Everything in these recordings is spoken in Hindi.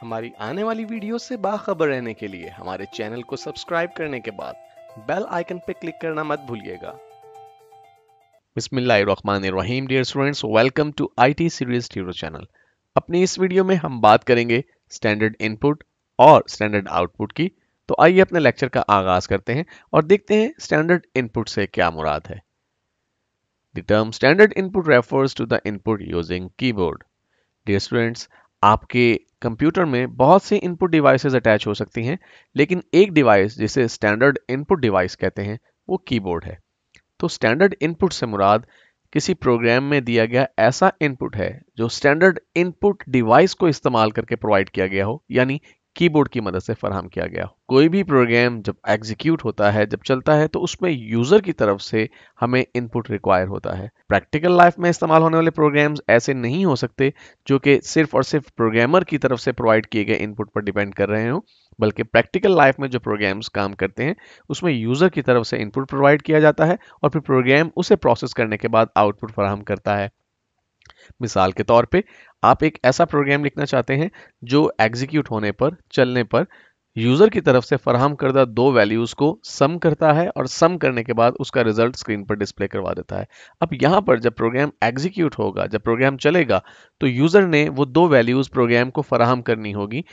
हमारी आने वाली वीडियो से बाखबर रहने के लिए हमारे चैनल को सब्सक्राइब करने के बाद बेल आइकन पर क्लिक करना मत भूलिएगा बिस्मिल्लाहिर्रहमानिर्रहीम dear students welcome to I T series Tuto channel अपनी इस वीडियो में हम बात करेंगे स्टैंडर्ड इनपुट और स्टैंडर्ड आउटपुट की तो आइए अपने लेक्चर का आगाज करते हैं और देखते हैं स्टैंडर्ड इनपुट से क्या मुराद है the term standard input refers to the input using keyboard dear students आपके कंप्यूटर में बहुत सी इनपुट डिवाइसेस अटैच हो सकती हैं लेकिन एक डिवाइस जिसे स्टैंडर्ड इनपुट डिवाइस कहते हैं वो कीबोर्ड है तो स्टैंडर्ड इनपुट से मुराद किसी प्रोग्राम में दिया गया ऐसा इनपुट है जो स्टैंडर्ड इनपुट डिवाइस को इस्तेमाल करके प्रोवाइड किया गया हो यानी कीबोर्ड की मदद से फराम किया गया कोई भी प्रोग्राम जब एग्जीक्यूट होता है जब चलता है तो उसमें यूजर की तरफ से हमें इनपुट रिक्वायर होता है प्रैक्टिकल लाइफ में इस्तेमाल होने वाले प्रोग्राम्स ऐसे नहीं हो सकते जो कि सिर्फ और सिर्फ प्रोग्रामर की तरफ से प्रोवाइड किए गए इनपुट पर डिपेंड कर रहे हों बल्कि प्रैक्टिकल लाइफ में जो प्रोग्राम्स काम करते हैं उसमें यूज़र की तरफ से इनपुट प्रोवाइड किया जाता है और फिर प्रोग्राम उसे प्रोसेस करने के बाद आउटपुट फराहम करता है मिसाल के तौर पे आप एक ऐसा प्रोग्राम लिखना चाहते हैं जो एग्जीक्यूट होने पर चलने पर यूजर की तरफ से फराहम करदा दो वैल्यूज को सम करता है और सम करने के बाद उसका रिजल्ट स्क्रीन पर डिस्प्ले करवा देता है अब यहाँ पर जब प्रोग्राम एग्जीक्यूट होगा जब प्रोग्राम चलेगा तो यूजर ने वो दो वैल्यूज प्रोग्राम को फराहम करनी होगी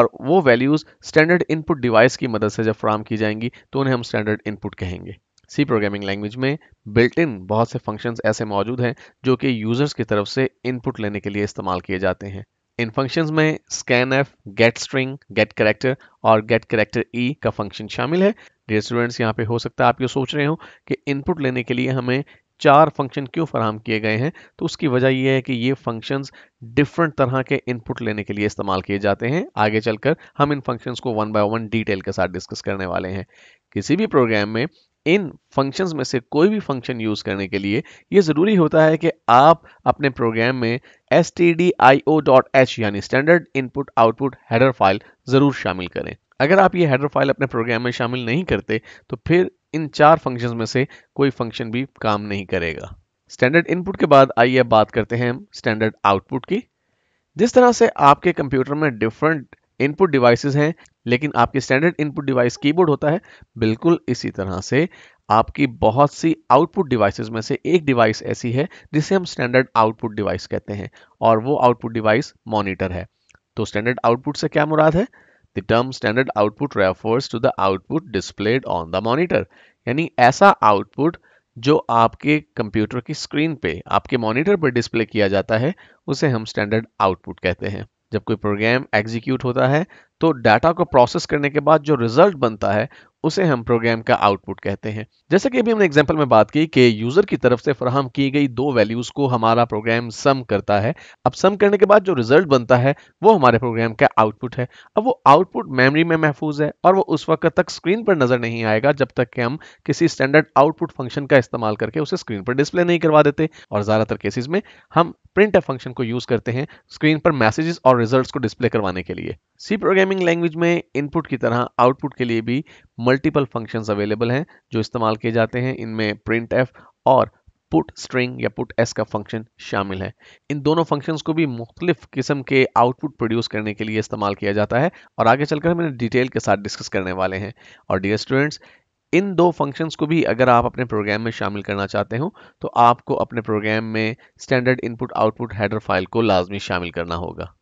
और वो वैल्यूज स्टैंडर्ड इनपुट डिवाइस की मदद से जब फराहम की जाएंगी तो उन्हें हम स्टैंडर्ड इनपुट कहेंगे सी प्रोग्रामिंग लैंग्वेज में बिल्ट इन बहुत से फंक्शंस ऐसे मौजूद हैं जो कि यूजर्स की तरफ से इनपुट लेने के लिए इस्तेमाल किए जाते हैं इन फंक्शंस में scan F get string get character और गेट करेक्टर ई का फंक्शन शामिल है डियर स्टूडेंट्स यहाँ पे हो सकता है आप ये सोच रहे हो कि इनपुट लेने के लिए हमें चार फंक्शन क्यों फराम किए गए हैं तो उसकी वजह यह है कि ये फंक्शंस डिफरेंट तरह के इनपुट लेने के लिए इस्तेमाल किए जाते हैं आगे चलकर हम इन फंक्शंस को वन बाय वन डिटेल के साथ डिस्कस करने वाले हैं किसी भी प्रोग्राम में इन फंक्शंस में से कोई भी फंक्शन यूज करने के लिए ये जरूरी होता है कि आप अपने प्रोग्राम में एस एच यानी standard input output header file जरूर शामिल करें अगर आप ये हेडर फाइल अपने प्रोग्राम में शामिल नहीं करते तो फिर इन चार फंक्शन में से कोई फंक्शन भी काम नहीं करेगा स्टैंडर्ड इनपुट के बाद आइए बात करते हैं स्टैंडर्ड आउटपुट की जिस तरह से आपके कंप्यूटर में डिफरेंट इनपुट डिवाइसेस हैं लेकिन आपकी स्टैंडर्ड इनपुट डिवाइस कीबोर्ड होता है बिल्कुल इसी तरह से आपकी बहुत सी आउटपुट डिवाइसेस में से एक डिवाइस ऐसी है जिसे हम स्टैंडर्ड आउटपुट डिवाइस कहते हैं और वो आउटपुट डिवाइस मॉनिटर है तो स्टैंडर्ड आउटपुट से क्या मुराद है the term standard output refers to the output displayed on the monitor यानी ऐसा आउटपुट जो आपके कंप्यूटर की स्क्रीन पे आपके मॉनिटर पर डिस्प्ले किया जाता है उसे हम स्टैंडर्ड आउटपुट कहते हैं जब कोई प्रोग्राम एग्जीक्यूट होता है तो डाटा को प्रोसेस करने के बाद जो रिजल्ट बनता है उसे हम प्रोग्राम का आउटपुट कहते हैं जैसे कि अभी हमने एग्जांपल में बात की कि यूजर की तरफ से फराहम की गई दो वैल्यूज को हमारा प्रोग्राम सम करता है अब सम करने के बाद जो रिजल्ट बनता है वो हमारे प्रोग्राम का आउटपुट है अब वो आउटपुट मेमोरी में महफूज है और वो उस वक्त तक स्क्रीन पर नजर नहीं आएगा जब तक कि हम किसी स्टैंडर्ड आउटपुट फंक्शन का इस्तेमाल करके उसे स्क्रीन पर डिस्प्ले नहीं करवा देते और ज्यादातर केसेज में हम प्रिंट फंक्शन को यूज करते हैं स्क्रीन पर मैसेजेस और रिजल्ट को डिस्प्ले करवाने के लिए सी प्रोग्रामिंग लैंग्वेज में इनपुट की तरह आउटपुट के लिए भी मल्टीपल फंक्शंस अवेलेबल हैं जो इस्तेमाल किए जाते हैं इनमें प्रिंट एफ और पुट स्ट्रिंग या पुट एस का फंक्शन शामिल है इन दोनों फंक्शंस को भी मुख्तलिफ किस्म के आउटपुट प्रोड्यूस करने के लिए इस्तेमाल किया जाता है और आगे चलकर हम इन्हें डिटेल के साथ डिस्कस करने वाले हैं और डियर स्टूडेंट्स इन दो फंक्शंस को भी अगर आप अपने प्रोग्राम में शामिल करना चाहते हो तो आपको अपने प्रोग्राम में standard input output header file को लाजमी शामिल करना होगा